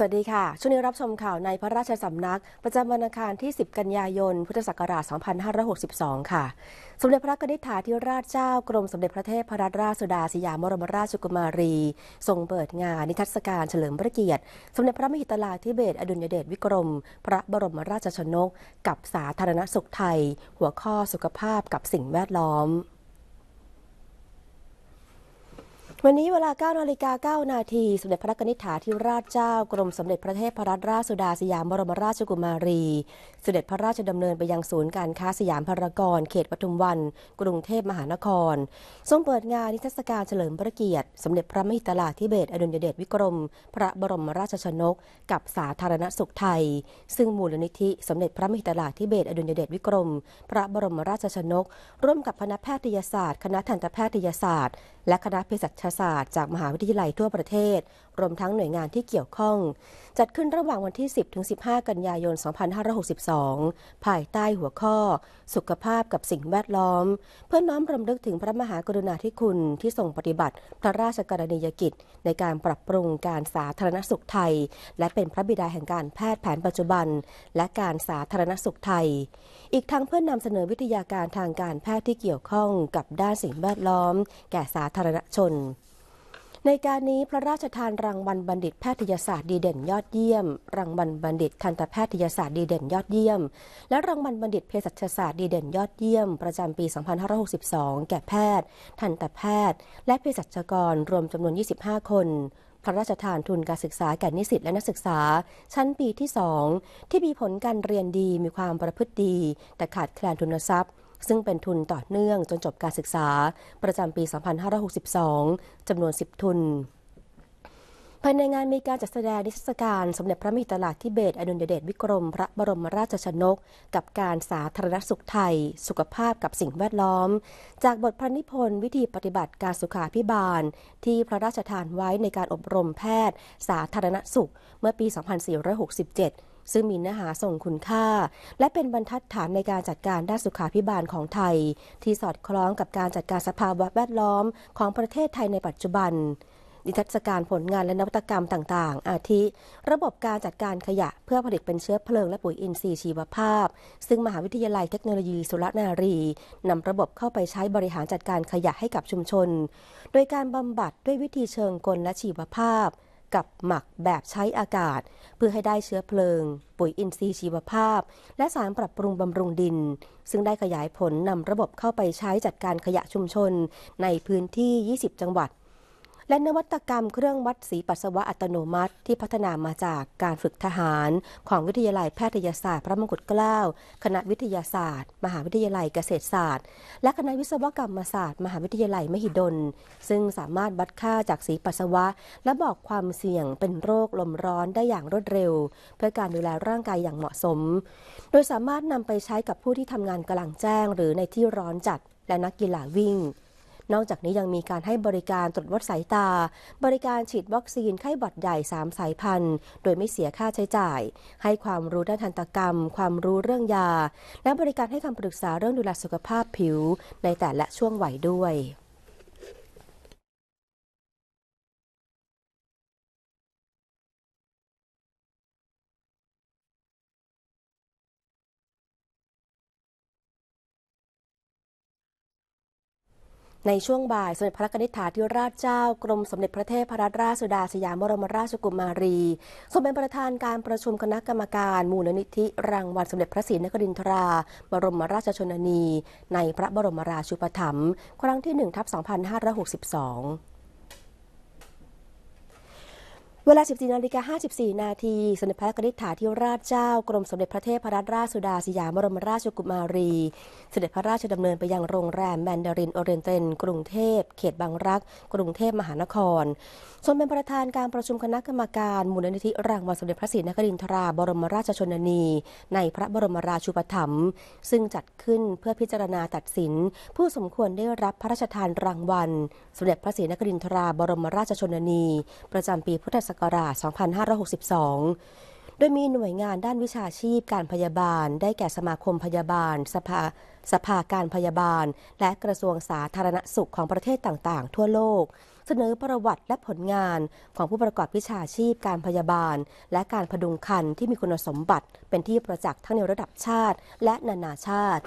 สวัสดีค่ะ ช่วงนี้รับชมข่าวในพระราชสำนัก ประจำวันอังคารที่ 10 กันยายน พุทธศักราช 2562 ค่ะ สมเด็จพระนิธิถาธิราชเจ้า กรมสมเด็จพระเทพรัตนราชสุดาสยามบรมราชกุมารี ทรงเปิดงานนิทรรศการเฉลิมพระเกียรติ สมเด็จพระมหิดลาธิเบศอดุลยเดชวิกรม พระบรมราชชนก กับสาธารณสุขไทย หัวข้อสุขภาพกับสิ่งแวดล้อมวันนี้เวลา9นาฬิกา9นาทีสมเด็จพระกนิษฐาธิราชเจ้า กรมสมเด็จพระเทพรัตนราชสุดาสยามบรมราชกุมารีสมเด็จพระราชดำเนินไปยังศูนย์การค้าสยามพารากอนเขตปทุมวัน กรุงเทพมหานครทรงเปิดงานนิทรรศการเฉลิมพระเกียรติ สมเด็จพระมหิตลาธิเบศอดุลยเดชวิกรม พระบรมราชชนก กับสาธารณสุขไทย ซึ่งมูลนิธิสมเด็จพระมหิตลาธิเบศอดุลยเดชวิกรม พระบรมราชชนก ร่วมกับคณะแพทยศาสตร์ คณะทันตแพทยศาสตร์และคณะเภสัชศาสตร์จากมหาวิทยาลัยทั่วประเทศรวมทั้งหน่วยงานที่เกี่ยวข้อง จัดขึ้นระหว่างวันที่ 10 ถึง 15 กันยายน 2562 ภายใต้หัวข้อ สุขภาพกับสิ่งแวดล้อม เพื่อน้อมรำลึกถึงพระมหากรุณาธิคุณที่ทรงปฏิบัติ พระราชกรณียกิจ ในการปรับปรุงการสาธารณสุขไทย และเป็นพระบิดาแห่งการแพทย์แผนปัจจุบัน และการสาธารณสุขไทย อีกทั้งเพื่อนนำเสนอวิทยาการทางการแพทย์ที่เกี่ยวข้องกับด้านสิ่งแวดล้อม แก่สาธารณชนในการนี้พระราชทานรางวัลบัณฑิตแพทยศาสตร์ดีเด่นยอดเยี่ยม รางวัลบัณฑิตทันตแพทยศาสตร์ดีเด่นยอดเยี่ยม และรางวัลบัณฑิตเภสัชศาสตร์ดีเด่นยอดเยี่ยม ประจำปี 2562 แก่แพทย์ ทันตแพทย์ และเภสัชกรรวมจำนวน 25 คน พระราชทานทุนการศึกษาแก่นิสิตและนักศึกษา ชั้นปีที่ 2 ที่มีผลการเรียนดี มีความประพฤติดี แต่ขาดแคลนทุนทรัพย์ซึ่งเป็นทุนต่อเนื่องจนจบการศึกษา ประจำปี 2562 จำนวน 10 ทุน ภายในงานมีการจัดแสดงนิทรรศการสมเด็จพระมหิตรลาธิเบศอดุลยเดชวิกรมพระบรมราชชนก กับการสาธารณสุขไทย สุขภาพกับสิ่งแวดล้อม จากบทพระนิพนธ์วิธีปฏิบัติการสุขาพิบาล ที่พระราชทานไว้ในการอบรมแพทย์ สาธารณสุข เมื่อปี 2467ซึ่งมีเนื้อหาส่งคุณค่า และเป็นบรรทัดฐานในการจัดการด้านสุขาพิบาลของไทย ที่สอดคล้องกับการจัดการสภาวะแวดล้อมของประเทศไทยในปัจจุบันนิทรรศการผลงานและนวัตกรรมต่างๆ อาทิ ระบบการจัดการขยะเพื่อผลิตเป็นเชื้อเพลิงและปุ๋ยอินทรีย์ชีวภาพ ซึ่งมหาวิทยาลัยเทคโนโลยีสุรนารีนำระบบเข้าไปใช้บริหารจัดการขยะให้กับชุมชน โดยการบำบัดด้วยวิธีเชิงกลและชีวภาพกับหมักแบบใช้อากาศ เพื่อให้ได้เชื้อเพลิง ปุ๋ยอินทรีย์ชีวภาพและสารปรับปรุงบำรุงดิน ซึ่งได้ขยายผลนำระบบเข้าไปใช้จัดการขยะชุมชนในพื้นที่ 20 จังหวัดและนวัตกรรมเครื่องวัดสีปัสสาวะอัตโนมัติ ที่พัฒนามาจากการฝึกทหาร ของวิทยาลัยแพทยศาสตร์ พระมงกุฎเกล้าคณะวิทยาศาสตร์ มหาวิทยาลัยเกษตรศาสตร์ และคณะวิศวกรรมศาสตร์มหาวิทยาลัยมหิดลซึ่งสามารถวัดค่าจากสีปัสสาวะ และบอกความเสี่ยงเป็นโรคลมร้อนได้อย่างรวดเร็ว เพื่อการดูแลร่างกายอย่างเหมาะสม โดยสามารถนำไปใช้กับผู้ที่ทำงานกลางแจ้ง หรือในที่ร้อนจัดและนักกีฬาวิ่งนอกจากนี้ยังมีการให้บริการตรวจวัดสายตา บริการฉีดวัคซีนไข้หวัดใหญ่ 3 สายพันธุ์โดยไม่เสียค่าใช้จ่าย ให้ความรู้ด้านทันตกรรม ความรู้เรื่องยา และบริการให้คำปรึกษาเรื่องดูแลสุขภาพผิวในแต่ละช่วงวัยด้วยในช่วงบ่ายสมเด็จพระกนิษฐาธิราชเจ้ากรมสมเด็จพระเทพรัตนราชสุดาสยามบรมราชกุมารีทรงเป็นประธานการประชุมคณะกรรมการมูลนิธิรางวัลสมเด็จพระศรีนครินทรา บรมราชชนนีในพระบรมราชูปถัมภ์ครั้งที่1ทับ 2562เวลา 14นาฬิกา54 นาทีสมเด็จพระกนิษฐาธิราชเจ้า กรมสมเด็จพระเทพรัตนราชสุดาสยามบรมราชกุมารีสเสด็จพระราชดำเนินไปยังโรงแรมแมนดารินโอเรนเทนกรุงเทพ เขตบางรัก กรุงเทพมหานคร สมเป็นประธานการประชุมคณะกรรมการมูลนิธิรางวัลสมเด็จพระศรีนครินทราบรมราชชนนี ในพระบรมราชูปถัมภ์ ซึ่งจัดขึ้นเพื่อพิจารณาตัดสิน ผู้สมควรได้รับพระราชทานรางวัล สมเด็จพระศรีนครินทราบรมราชชนนี ประจำปีพุทธศักักราช2562โดยมีหน่วยงานด้านวิชาชีพการพยาบาล ได้แก่สมาคมพยาบาล สภาสภาการพยาบาล และกระทรวงสาธารณสุขของประเทศต่างๆ ทั่วโลก เสนอประวัติและผลงานของผู้ประกอบวิชาชีพการพยาบาล และการพดุงคันที่มีคุณสมบัติ เป็นที่ประจักษ์ทั้งในระดับชาติและนานาชาติ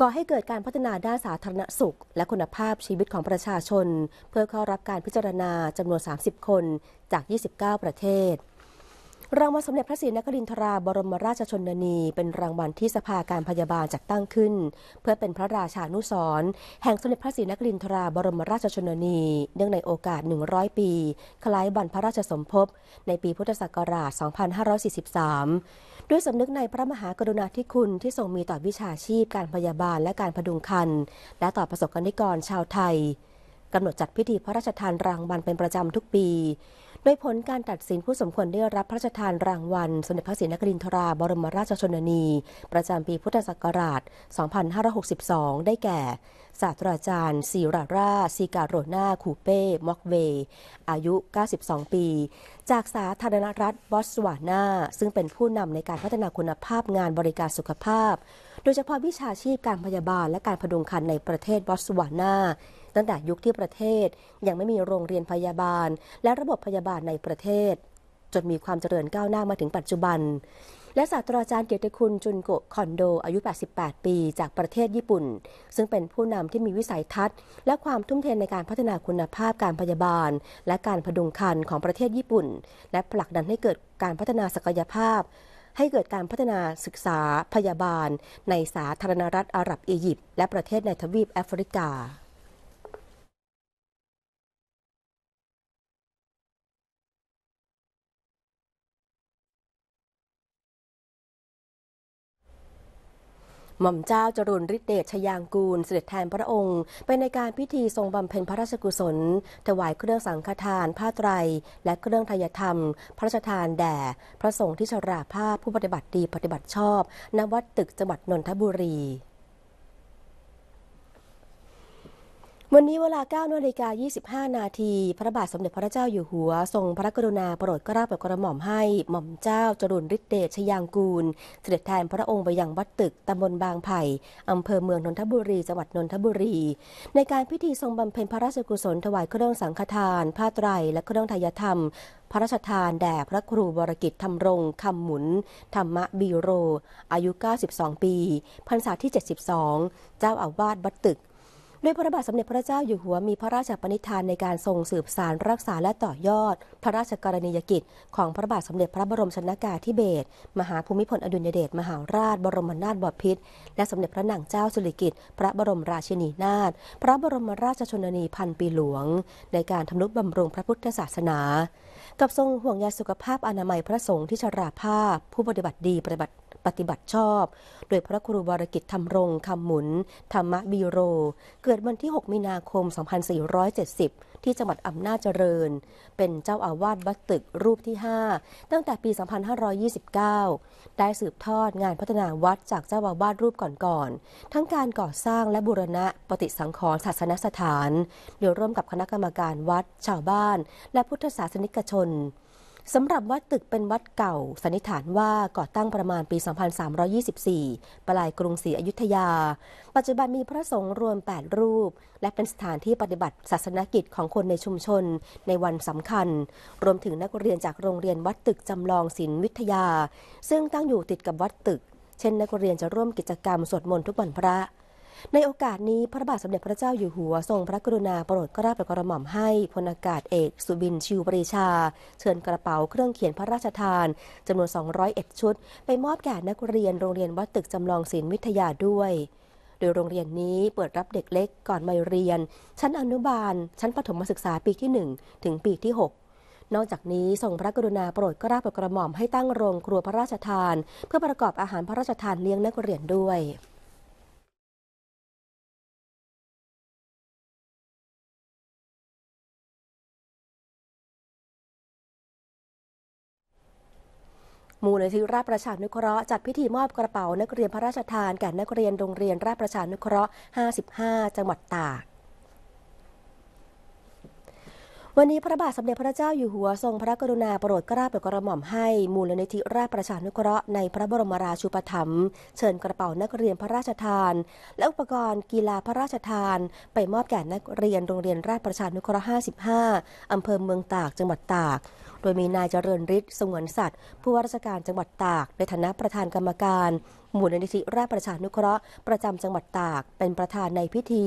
ก่อให้เกิดการพัฒนาด้านสาธารณสุข และคุณภาพชีวิตของประชาชน เพื่อเข้ารับการพิจารณาจำนวน 30 คนจาก 29 ประเทศรางวัลสมเด็จพระศรีนครินทราบรมราชชนนีเป็นรางวัลที่สภาการพยาบาลจัดตั้งขึ้น เพื่อเป็นพระราชานุสรแห่งสมเด็จพระศรีนครินทราบรมราชชนนีเนื่องในโอกาส 100 ปี คล้ายบันพระราชสมภพในปีพุทธศักราช 2543 ด้วยสำนึกในพระมหากรุณาธิคุณที่ทรงมีต่อวิชาชีพ การพยาบาลและการพดุงคันและต่อประสบกรณิกรชาวไทยกำหนดจัดพิธีพระราชทานรางวัลเป็นประจำทุกปีดยผลการตัดสินผู้สมควรได้รับพระราชทานรางวัลสมเด็จพระศรีนครินทราบรมราชชนนี ประจำปีพุทธศักราช 2562 ได้แก่ศาสตราจารย์ศิราราซีการโรนาคูเป้ มอกเว อายุ 92 ปี จากสาธารณรัฐบอสวานาซึ่งเป็นผู้นำในการพัฒนาคุณภาพงานบริการสุขภาพ โดยเฉพาะวิชาชีพการพยาบาลและการพดุงคันในประเทศบอสวานาตั้งแต่ยุคที่ประเทศยังไม่มีโรงเรียนพยาบาลและระบบพยาบาลในประเทศ จนมีความเจริญก้าวหน้ามาถึงปัจจุบันและศาสตราจารย์เกียรติคุณจุนโกะคอนโดอายุ88ปี จากประเทศญี่ปุ่น ซึ่งเป็นผู้นำที่มีวิสัยทัศน์และความทุ่มเทในการพัฒนาคุณภาพการพยาบาล และการพดุงคันของประเทศญี่ปุ่น และผลักดันให้เกิดการพัฒนาศักยภาพ ให้เกิดการพัฒนาศึกษาพยาบาล ในสาธารณรัฐอาหรับอียิปต์และประเทศในทวีปแอฟริกาหม่อมเจ้า จรุนฤทธิเดชชยางกูล เสด็จแทนพระองค์ ไปในการพิธีทรงบำเพ็ญพระราชกุศล ถวายเครื่องสังฆทาน ผ้าไตรและเครื่องทายธรรม พระราชทานแด่ พระสงฆ์ที่ชราภาพ ผู้ปฏิบัติดีปฏิบัติชอบณวัดตึกจังหวัดนนทบุรีวันนี้เวลา9นาฬิกา 25 นาที พระบาทสมเด็จพระเจ้าอยู่หัว ทรงพระกรุณาโปรดเกล้าโปรดกระหม่อมให้หม่อมเจ้า จรุนฤทธเดชชยางกูล เสด็จแทนพระองค์ไปยังวัดตึก ตำบลบางไผ่อำเภอเมือง นนทบุรีจังหวัด นนทบุรี ในการพิธีทรงบำเพ็ญพระราชกุศลถวายเครื่องสังฆทานผ้าไตรและเครื่องทายธรรม พระราชทานแด่พระครูวรกิจธรรมรงคำหมุน ธรรมะบีโร อายุ92ปีพรรษาที่ 72 เจ้าอาวาสวัดตึกดยพระบาทสมเด็จพระเจ้าอยู่หัวมีพระราชปณิธานในการทรงสืบสารรักษาและต่อยอด พระราชกรณียกิจ ของพระบาทสมเด็จ พระบรมชนากาธิเบศรมหาภูมิพลอดุลยเดชมหาราชบรมนาถบพิตรและสมเด็จพระนางเจ้าสุริกิติ์พระบรมราชินีนาถพระบรมราชชนนีพันปีหลวง ในการทำนุบำรุงพระพุทธศาสนา กับทรงห่วงใยสุขภาพอนามัยพระสงฆ์ที่ชราภาพ ผู้ปฏิบัติดีปฏิบัติปฏิบัติชอบ โดยพระครูวรกิจธรรมรงคำหมุนธรรมบีโร เกิดวันที่ 6 มีนาคม 2470 ที่จังหวัดอำนาจเจริญ เป็นเจ้าอาวาสวัดตึกรูปที่ 5 ตั้งแต่ปี 2529 ได้สืบทอดงานพัฒนาวัดจากเจ้าอาวาสรูปก่อนๆ ทั้งการก่อสร้างและบูรณะปฏิสังขรณ์ศาสนสถานโดยร่วมกับคณะกรรมการวัด ชาวบ้าน และพุทธศาสนิกชนสำหรับวัดตึกเป็นวัดเก่าสันนิษฐานว่าก่อตั้งประมาณปี 2324 ปลายกรุงศรีอยุธยา ปัจจุบันมีพระสงฆ์รวม 8 รูป และเป็นสถานที่ปฏิบัติ ศาสนกิจของคนในชุมชนในวันสำคัญ รวมถึงนักเรียนจากโรงเรียนวัดตึกจำลองศิลวิทยา ซึ่งตั้งอยู่ติดกับวัดตึก เช่นนักเรียนจะร่วมกิจกรรมสวดมนต์ทุกวันพระในโอกาสนี้พระบาทสมเด็จพระเจ้าอยู่หัวทรงพระกรุณาโปรดกราบกระหม่อมให้พลอากาศเอกสุบินชิวปรีชา เชิญกระเป๋าเครื่องเขียนพระราชทานจำนวน 201 ชุด ไปมอบแก่นักเรียนโรงเรียนวัดตึกจำลองศิลวิทยาด้วย โดยโรงเรียนนี้เปิดรับเด็กเล็กก่อนวัยเรียน ชั้นอนุบาล ชั้นปฐมศึกษาปีที่1ถึงปีที่ 6 นอกจากนี้ทรงพระกรุณาโปรดกราบกระหม่อมให้ตั้งโรงครัวพระราชทาน เพื่อประกอบอาหารพระราชทานเลี้ยงนักเรียนด้วยมูลนิธิราชประชานุเคราะห์จัดพิธีมอบกระเป๋านักเรียนพระราชทานแก่นักเรียนโรงเรียนราชประชานุเคราะห์ 55 จังหวัดตาก วันนี้พระบาทสมเด็จพระเจ้าอยู่หัวทรงพระกรุณาโปรดเกล้าโปรดกระหม่อมให้มูลนิธิราชประชานุเคราะห์ในพระบรมราชูปถัมภ์เชิญกระเป๋านักเรียนพระราชทาน และอุปกรณ์กีฬาพระราชทานไปมอบแก่นักเรียนโรงเรียนราชประชานุเคราะห์55อำเภอเมืองตาก จังหวัดตากดยมีนายเจริญฤทธิ์สงวนสัตว์ผู้ว่าราชการจังหวัดตากในฐานะประธานกรรมการมูลนิธิราชประชานุเคราะห์ประจำจังหวัดตากเป็นประธานในพิธี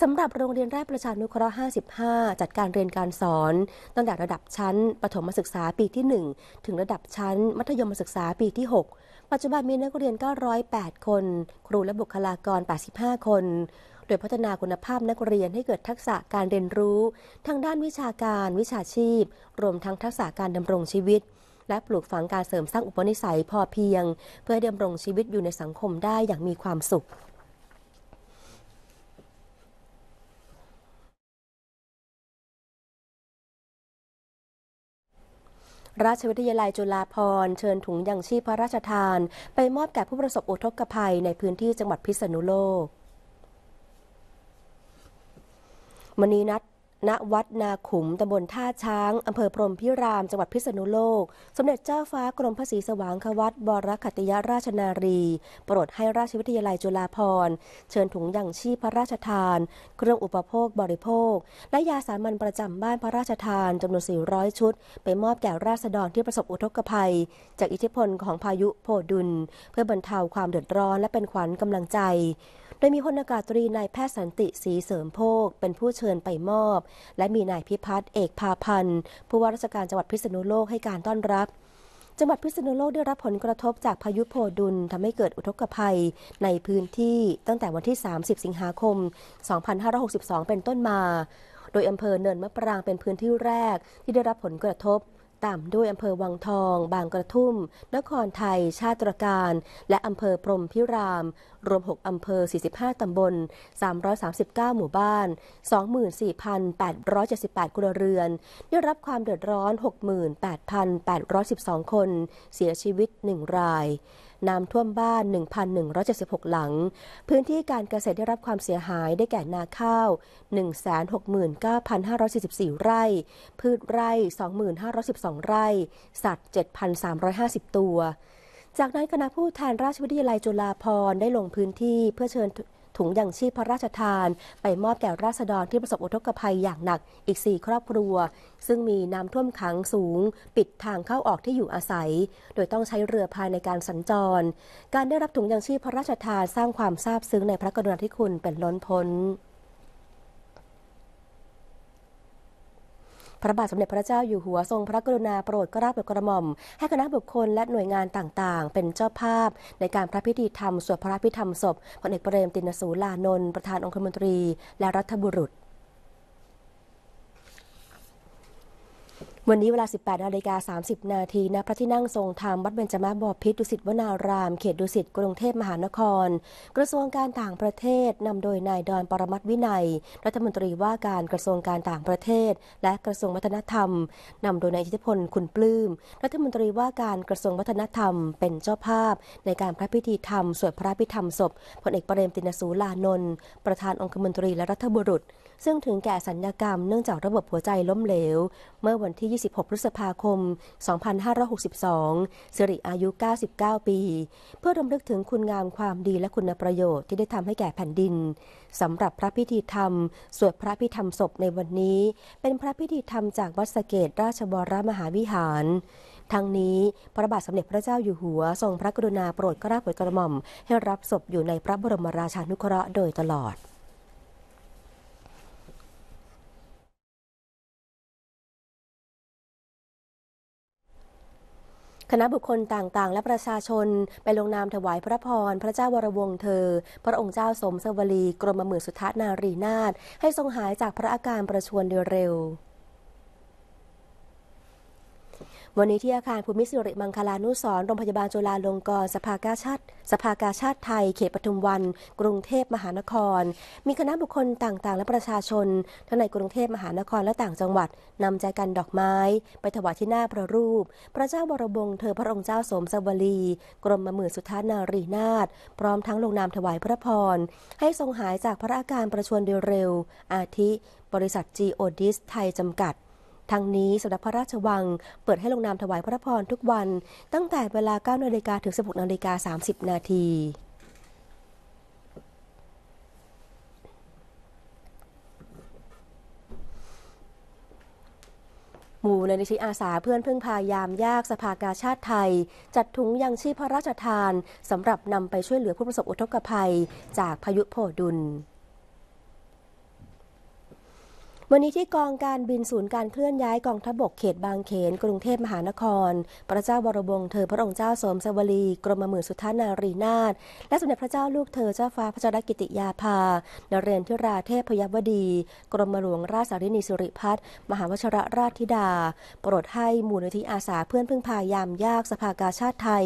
สำหรับโรงเรียนราชประชานุเคราะห์55 จัดการเรียนการสอนตั้งแต่ระดับชั้นประถมศึกษาปีที่ 1 ถึงระดับชั้นมัธยมศึกษาปีที่ 6ปัจจุบันมีนักเรียน908คน ครูและบุคลากร 85 คนโดยพัฒนาคุณภาพนักเรียนให้เกิดทักษะการเรียนรู้ทางด้านวิชาการวิชาชีพ รวมทั้งทักษะการดำรงชีวิต และปลูกฝังการเสริมสร้างอุปนิสัยพอเพียง เพื่อดำรงชีวิตอยู่ในสังคมได้อย่างมีความสุข ราชวิทยาลัยจุฬาภรณ์เชิญถุงยังชีพพระราชทาน ไปมอบแก่ผู้ประสบอุทกภัยในพื้นที่จังหวัดพิษณุโลกมณีนัทณวัดนาขุม ตำบลท่าช้าง อำเภอพรมพิราม จังหวัดพิษณุโลกสมเด็จเจ้าฟ้ากรมพระศรีสว่างควัตบรคติยราชนารีโปรดให้ราชวิทยาลัยจุฬาภรณ์เชิญถุง ยังชีพพระราชทาน เครื่องอุปโภคบริโภค และยาสามัญประจำบ้านพระราชทานจำนวน400ชุดไปมอบแก่ราษฎรที่ประสบอุทกภัย จากอิทธิพลของพายุโพดุลเพื่อบรรเทาความเดือดร้อน และเป็นขวัญกำลังใจ โดยมีพลอากาศตรีนายแพทย์สันติศรีเสริมโภคเป็นผู้เชิญไปมอบและมีนายพิพัฒน์เอกพาพันธ์ผู้ว่าราชการจังหวัดพิษณุโลกให้การต้อนรับ จังหวัดพิษณุโลกได้รับผลกระทบจากพายุโพดุลทำให้เกิดอุทกภัยในพื้นที่ตั้งแต่วันที่ 30 สิงหาคม 2562 เป็นต้นมา โดยอำเภอเนินมะปรางเป็นพื้นที่แรก ที่ได้รับผลกระทบ่ำด้วยอำเภอวังทอง บางกระทุ่มนครไทย ชาติตรการ และอำเภอพรมพิราม รวม 6 อำเภอ 45 ตำบล 339 หมู่บ้าน 24,878ครัวเรือน ได้รับความเดือดร้อน68,812 คน เสียชีวิต 1 รายน้ำท่วมบ้าน 1,176 หลัง พื้นที่การเกษตรได้รับความเสียหายได้แก่นาข้าว 169,544 ไร่ พืชไร่ 2,512 ไร่ สัตว์ 7,350 ตัว จากนั้นคณะผู้แทนราชวิทยาลัยจุฬาภรณ์ได้ลงพื้นที่เพื่อเชิญถุงยังชีพพระราชทานไปมอบแก่ราษฎรที่ประสบอุทกภัยอย่างหนักอีก 4 ครอบครัว ซึ่งมีน้ำท่วมขังสูงปิดทางเข้าออกที่อยู่อาศัย โดยต้องใช้เรือพายในการสัญจร การได้รับถุงยังชีพพระราชทานสร้างความซาบซึ้งในพระกรุณาธิคุณเป็นล้นพ้นพระบาทสมเด็จพระเจ้าอยู่หัวทรงพระกรุณาโปรดกราบกระหม่อม ให้คณะบุคคลและหน่วยงานต่างๆ เป็นเจ้าภาพในการพระพิธีธรรมสวดพระพิธรรมศพพลเอกเปรมตินสูลานนท์ประธานองคมนตรีและรัฐบุรุษวันนี้เวลา 18นาฬิกา30 นาทีณพระที่นั่งทรงธรรมวัดเบญจมาศบพิษดุสิตวนาราม เขตดุสิต กรุงเทพมหานคร กระทรวงการต่างประเทศนำโดย นายดอน ปรมัตวินัย รัฐมนตรีว่าการกระทรวงการต่างประเทศ และกระทรวงวัฒนธรรมนำโดยนายจิตพลคุณปลื้ม รัฐมนตรีว่าการกระทรวงวัฒนธรรม เป็นเจ้าภาพ ในการพระพิธีธรรมสวดพระพิธรรมศพพลเอกเปรมตินสูลานนท์ ประธานองคมนตรี และรัฐบุรุษซึ่งถึงแก่สัญญกรรมเนื่องจากระบบหัวใจล้มเหลว เมื่อวันที่ 26 พฤษภาคม 2562 สิริอายุ 99 ปี เพื่อรำลึกถึงคุณงามความดีและคุณประโยชน์ ที่ได้ทำให้แก่แผ่นดินสำหรับพระพิธีธรรม สวดพระพิธรรมศพในวันนี้ เป็นพระพิธีธรรมจากวัดสเกตราชบรมหาวิหาร ทั้งนี้ พระบาทสมเด็จพระเจ้าอยู่หัวทรงพระกรุณาโปรดระลาโปรดกระหม่อมให้รับศพอยู่ในพระบรมราชานุเคราะห์โดยตลอดคณะบุคคลต่างๆและประชาชน ไปลงนามถวายพระพร พระเจ้าวรวงเธอ พระองค์เจ้าสมสวลีกรมหมื่นสุทธนารีนาถให้ทรงหายจากพระอาการประชวรดยเร็ววันนี้ที่อาคาร ภูมิสิริมังคลานุสรโรงพยาบาลจุฬาลงกรณ์สภากาชาติ สภากาชาติไทย เขตปทุมวัน กรุงเทพมหานคร มีคณะบุคคลต่างๆ และประชาชน ทั้งในกรุงเทพมหานครและต่างจังหวัด นำใจกันดอกไม้ ไปถวายที่หน้าพระรูป พระเจ้าบรมวงศ์เธอพระองค์เจ้าสมสวลีกรมหมื่นสุทานารีนาถพร้อมทั้งลงนามถวายพระพรให้ทรงหายจากพระอาการประชวรเร็วๆอาทิ บริษัทจีโอดิสไทยจำกัดทั้งนี้สำนักพระราชวังเปิดให้ลงนามถวายพระพรทุกวัน ตั้งแต่เวลา9นาฬิกาถึง16นาฬิกา30 นาทีมูลนิธิอาสาเพื่อนพึ่งพายามยากสภากาชาติไทย จัดถุงยังชีพพระราชทานสำหรับนำไปช่วยเหลือผู้ประสบอุทกภัยจากพายุโพดุลวันนี้ที่กองการบินศูนย์การเคลื่อนย้ายกองทัพบกเขตบางเขน กรุงเทพมหานคร พระเจ้าวรวงเธอพระองค์เจ้าสมสวรีกรมหมื่นสุทธานารีนาถและสมเด็จพระเจ้าลูกเธอเจ้าฟ้าพระจรกิติยาภานเรนทิราเทพพยวดี กรมหลวงราชสารินีสุริพัฒน์มหาวชรราชธิดา โปรดให้หมู่นิธิอาสาเพื่อนพึ่งพายามยากสภากาชาติไทย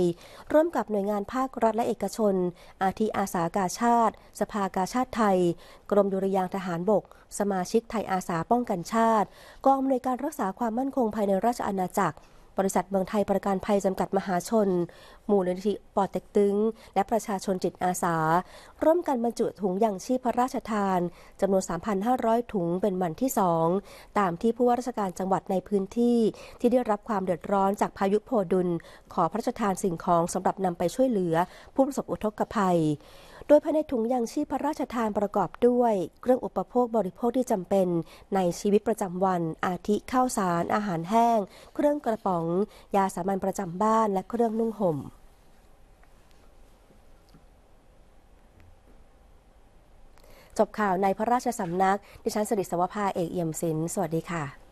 ร่วมกับหน่วยงานภาครัฐและเอกชน อาทิอาสากาชาติสภากาชาติไทย กรมดุริยางทหารบก สมาชิกไทยอาสาษาป้องกันชาติกองอำนวยการรักษาความมั่นคงภายในราชอาณาจักรบริษัทเมืองไทยประกันภัยจำกัดมหาชนมูลนิธิปอดเต็กตึงและประชาชนจิตอาสา ร่วมกันบรรจุถุงยังชีพพระราชทานจำนวน 3,500 ถุงเป็นวันที่สองตามที่ผู้ว่าราชการจังหวัดในพื้นที่ที่ได้รับความเดือดร้อนจากพายุโพดุลขอพระราชทานสิ่งของสำหรับนำไปช่วยเหลือผู้ประสบอุทกภัยดยภายในถุงยางชีพพระราชทานประกอบด้วยเครื่องอุปโภคบริโภคที่จำเป็นในชีวิตประจำวัน อาทิข้าวสาร อาหารแห้ง เครื่องกระป๋อง ยาสามัญประจำบ้านและเครื่องนุ่งห่มจบข่าวในพระราชสำนักดิฉันสิริสวัภาเอกเอี่ยมศิลป์สวัสดีค่ะ